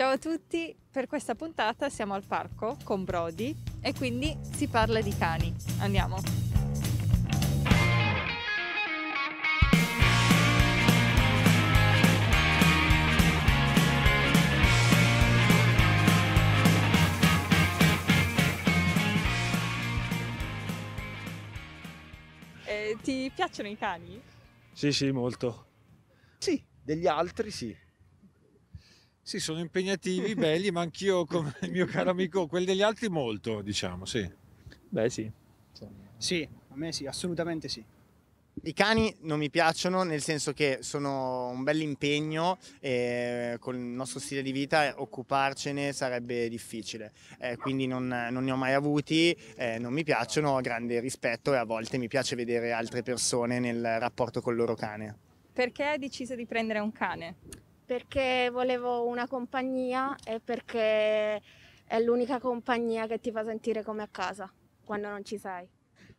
Ciao a tutti, per questa puntata siamo al parco con Brody e quindi si parla di cani. Andiamo! Eh, ti piacciono i cani? Sì, sì, molto. Sì, degli altri sì. Sì, sono impegnativi, belli, ma anch'io, come il mio caro amico, quelli degli altri molto, diciamo, sì. Beh, sì. Sì, a me sì, assolutamente sì. I cani non mi piacciono nel senso che sono un bell'impegno e con il nostro stile di vita occuparcene sarebbe difficile, eh, quindi non, non, ne ho mai avuti, eh, non mi piacciono, ho grande rispetto e a volte mi piace vedere altre persone nel rapporto con il loro cane. Perché hai deciso di prendere un cane? perché volevo una compagnia e perché è l'unica compagnia che ti fa sentire come a casa quando non ci sei.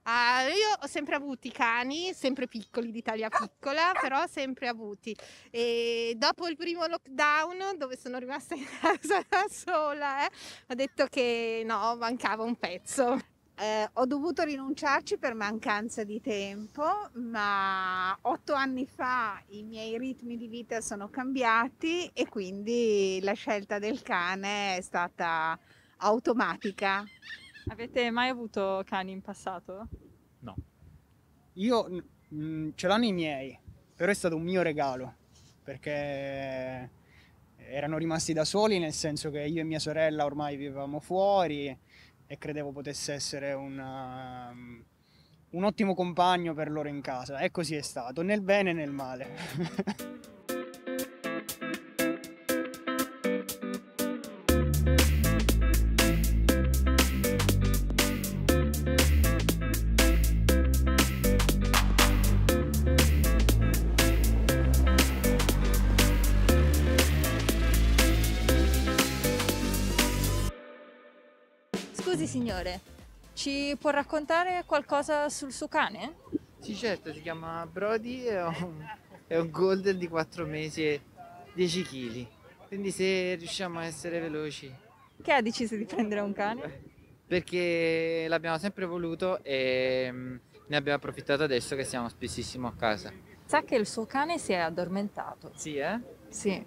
Uh, io ho sempre avuto i cani, sempre piccoli d'Italia piccola, però sempre avuti. E dopo il primo lockdown, dove sono rimasta in casa da sola, eh, ho detto che no, mancava un pezzo. Eh, ho dovuto rinunciarci per mancanza di tempo, ma otto anni fa i miei ritmi di vita sono cambiati e quindi la scelta del cane è stata automatica. Avete mai avuto cani in passato? No. Io mh, mm, ce l'hanno i miei, però è stato un mio regalo, perché erano rimasti da soli, nel senso che io e mia sorella ormai vivevamo fuori e credevo potesse essere una, um, un ottimo compagno per loro in casa e così è stato, nel bene e nel male. signore, ci può raccontare qualcosa sul suo cane? Sì, certo, si chiama Brody e un, è un golden di 4 mesi e 10 kg. Quindi se riusciamo a essere veloci. Che ha deciso di prendere un cane? Perché l'abbiamo sempre voluto e mm, ne abbiamo approfittato adesso che siamo spessissimo a casa. Sa che il suo cane si è addormentato. Sì, eh? Sì.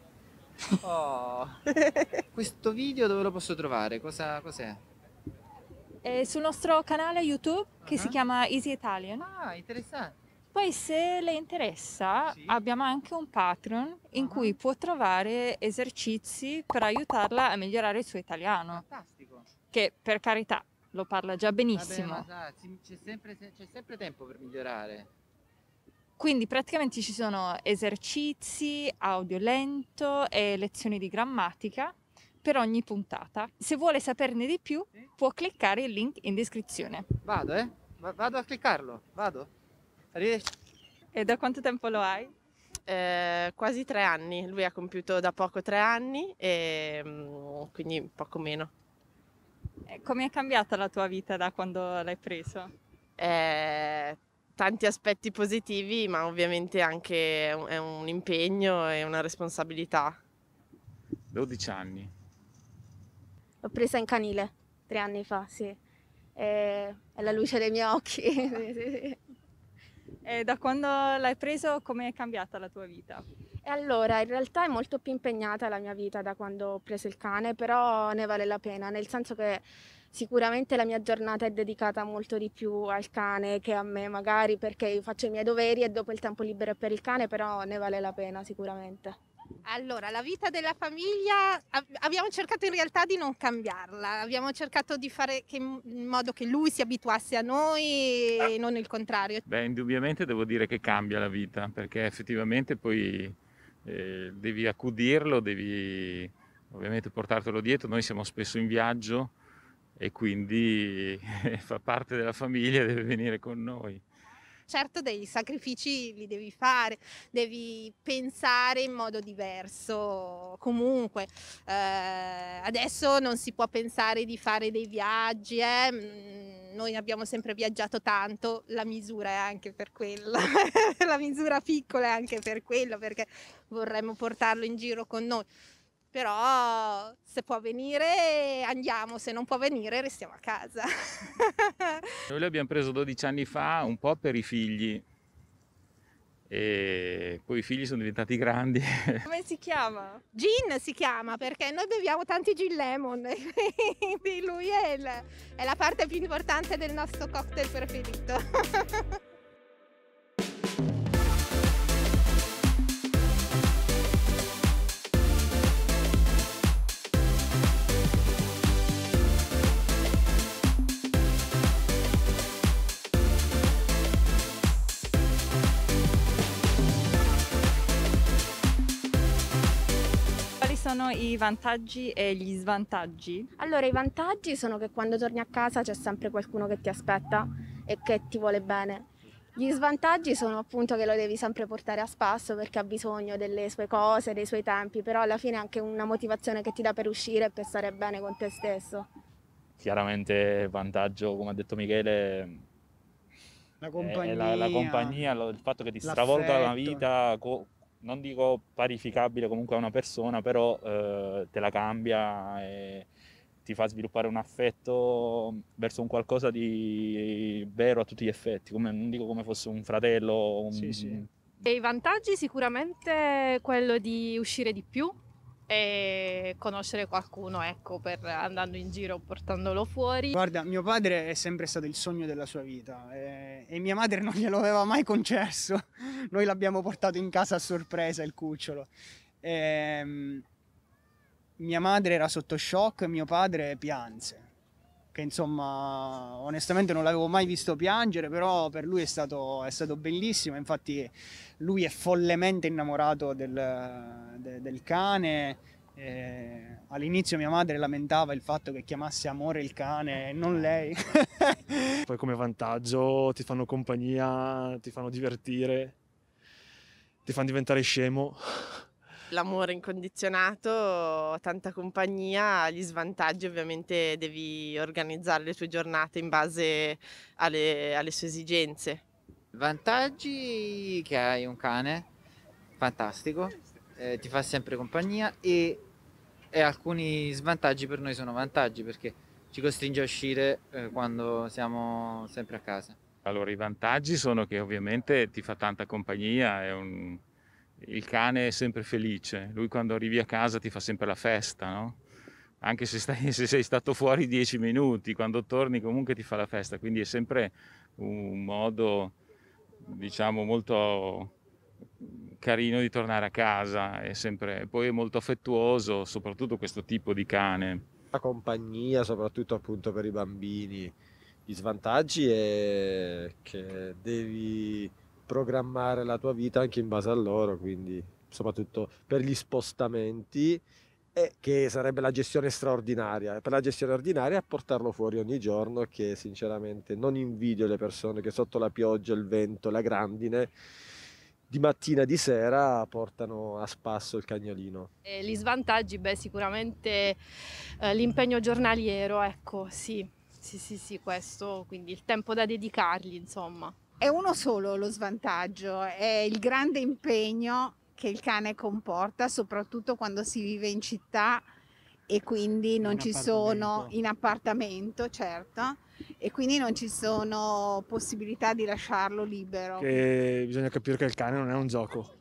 Oh. Questo video dove lo posso trovare? Cosa, cos'è? eh, sul nostro canale YouTube che uh -huh. si ah. chiama Easy Italian. Ah, interessante. Poi se le interessa sì. abbiamo anche un Patreon in uh ah. -huh. cui può trovare esercizi per aiutarla a migliorare il suo italiano. Fantastico. Che per carità lo parla già benissimo. C'è sempre, sempre tempo per migliorare. Quindi praticamente ci sono esercizi, audio lento e lezioni di grammatica per ogni puntata. Se vuole saperne di più può cliccare il link in descrizione. Vado, eh? Vado a cliccarlo, vado. Arrivederci. E da quanto tempo lo hai? Eh, quasi tre anni, lui ha compiuto da poco tre anni e mm, quindi poco meno. Come è cambiata la tua vita da quando l'hai preso? Eh, tanti aspetti positivi, ma ovviamente anche è un impegno e una responsabilità. 12 anni. L'ho presa in canile tre anni fa, sì. E... È la luce dei miei occhi. e da quando l'hai preso, come è cambiata la tua vita? E allora, in realtà è molto più impegnata la mia vita da quando ho preso il cane, però ne vale la pena, nel senso che sicuramente la mia giornata è dedicata molto di più al cane che a me, magari perché io faccio i miei doveri e dopo il tempo libero è per il cane, però ne vale la pena sicuramente. Allora, la vita della famiglia abbiamo cercato in realtà di non cambiarla, abbiamo cercato di fare che, in modo che lui si abituasse a noi e non il contrario. Beh, indubbiamente devo dire che cambia la vita, perché effettivamente poi eh, devi accudirlo, devi ovviamente portartelo dietro, noi siamo spesso in viaggio e quindi eh, fa parte della famiglia, deve venire con noi certo dei sacrifici li devi fare, devi pensare in modo diverso. Comunque, eh, adesso non si può pensare di fare dei viaggi, eh? Mm, noi abbiamo sempre viaggiato tanto, la misura è anche per quello, la misura piccola è anche per quello, perché vorremmo portarlo in giro con noi però se può venire andiamo, se non può venire restiamo a casa. Noi abbiamo preso 12 anni fa un po' per i figli e poi i figli sono diventati grandi. Come si chiama? Gin si chiama perché noi beviamo tanti gin lemon, quindi lui è, il, è la parte più importante del nostro cocktail preferito. i vantaggi e gli svantaggi? Allora, i vantaggi sono che quando torni a casa c'è sempre qualcuno che ti aspetta e che ti vuole bene. Gli svantaggi sono appunto che lo devi sempre portare a spasso perché ha bisogno delle sue cose, dei suoi tempi, però alla fine è anche una motivazione che ti dà per uscire e per stare bene con te stesso. Chiaramente vantaggio, come ha detto Michele, la compagnia, la, la compagnia il fatto che ti stravolga la vita, co- non dico parificabile comunque a una persona, però eh, te la cambia e ti fa sviluppare un affetto verso un qualcosa di vero a tutti gli effetti, come, non dico come fosse un fratello. Un... Sì, sì. Mm. E i vantaggi sicuramente quello di uscire di più, e conoscere qualcuno, ecco, per andando in giro portandolo fuori. Guarda, mio padre è sempre stato il sogno della sua vita eh, e mia madre non glielo aveva mai concesso. Noi l'abbiamo portato in casa a sorpresa il cucciolo. Eh, mia madre era sotto shock, mio padre pianse che insomma onestamente non l'avevo mai visto piangere, però per lui è stato, è stato bellissimo, infatti lui è follemente innamorato del, de, del cane. Eh, all'inizio mia madre lamentava il fatto che chiamasse amore il cane e non lei. Poi come vantaggio ti fanno compagnia, ti fanno divertire, ti fanno diventare scemo l'amore incondizionato, tanta compagnia, gli svantaggi ovviamente devi organizzare le tue giornate in base alle, alle sue esigenze. Vantaggi che hai un cane, fantastico, eh, ti fa sempre compagnia e, e, alcuni svantaggi per noi sono vantaggi perché ci costringe a uscire eh, quando siamo sempre a casa. Allora i vantaggi sono che ovviamente ti fa tanta compagnia, è un, il cane è sempre felice, lui quando arrivi a casa ti fa sempre la festa, no? anche se, stai, se, sei stato fuori dieci minuti, quando torni comunque ti fa la festa, quindi è sempre un modo, diciamo, molto carino di tornare a casa, è sempre, poi è molto affettuoso, soprattutto questo tipo di cane. La compagnia, soprattutto appunto per i bambini, gli svantaggi è che devi programmare la tua vita anche in base a loro, quindi soprattutto per gli spostamenti e che sarebbe la gestione straordinaria. Per la gestione ordinaria è portarlo fuori ogni giorno che sinceramente non invidio le persone che sotto la pioggia, il vento, la grandine di mattina e di sera portano a spasso il cagnolino. E gli svantaggi, beh, sicuramente eh, l'impegno giornaliero, ecco, sì, sì, sì, sì, questo, quindi il tempo da dedicargli, insomma. È uno solo lo svantaggio, è il grande impegno che il cane comporta, soprattutto quando si vive in città e quindi non in ci sono in appartamento, certo, e quindi non ci sono possibilità di lasciarlo libero. Che bisogna capire che il cane non è un gioco,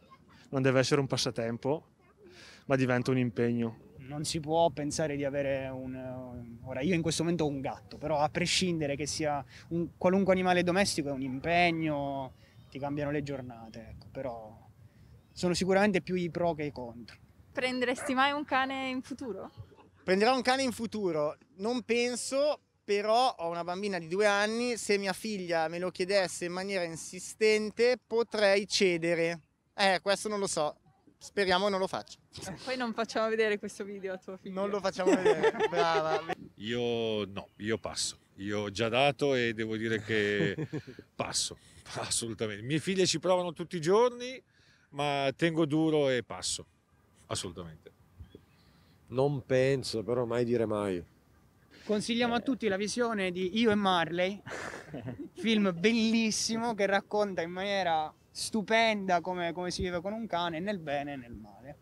non deve essere un passatempo, ma diventa un impegno non si può pensare di avere un... Ora, io in questo momento ho un gatto, però a prescindere che sia un, qualunque animale domestico è un impegno, ti cambiano le giornate, ecco, però sono sicuramente più i pro che i contro. Prenderesti mai un cane in futuro? Prenderò un cane in futuro, non penso, però ho una bambina di due anni, se mia figlia me lo chiedesse in maniera insistente potrei cedere. Eh, questo non lo so. Speriamo non lo faccia. Poi non facciamo vedere questo video a tuo figlio. Non lo facciamo vedere, brava. Io no, io passo. Io ho già dato e devo dire che passo, assolutamente. Mie figlie ci provano tutti i giorni, ma tengo duro e passo, assolutamente. Non penso, però mai dire mai. Consigliamo a eh. tutti la visione di Io e Marley, film bellissimo che racconta in maniera stupenda come, come si vive con un cane, nel bene e nel male.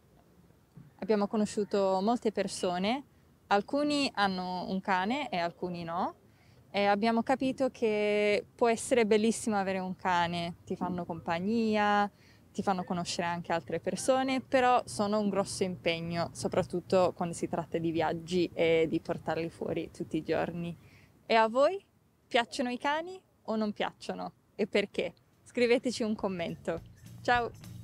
Abbiamo conosciuto molte persone, alcuni hanno un cane e alcuni no. E abbiamo capito che può essere bellissimo avere un cane, ti fanno compagnia, ti fanno conoscere anche altre persone, però sono un grosso impegno, soprattutto quando si tratta di viaggi e di portarli fuori tutti i giorni. E a voi piacciono i cani o non piacciono? E perché? scriveteci un commento. Ciao!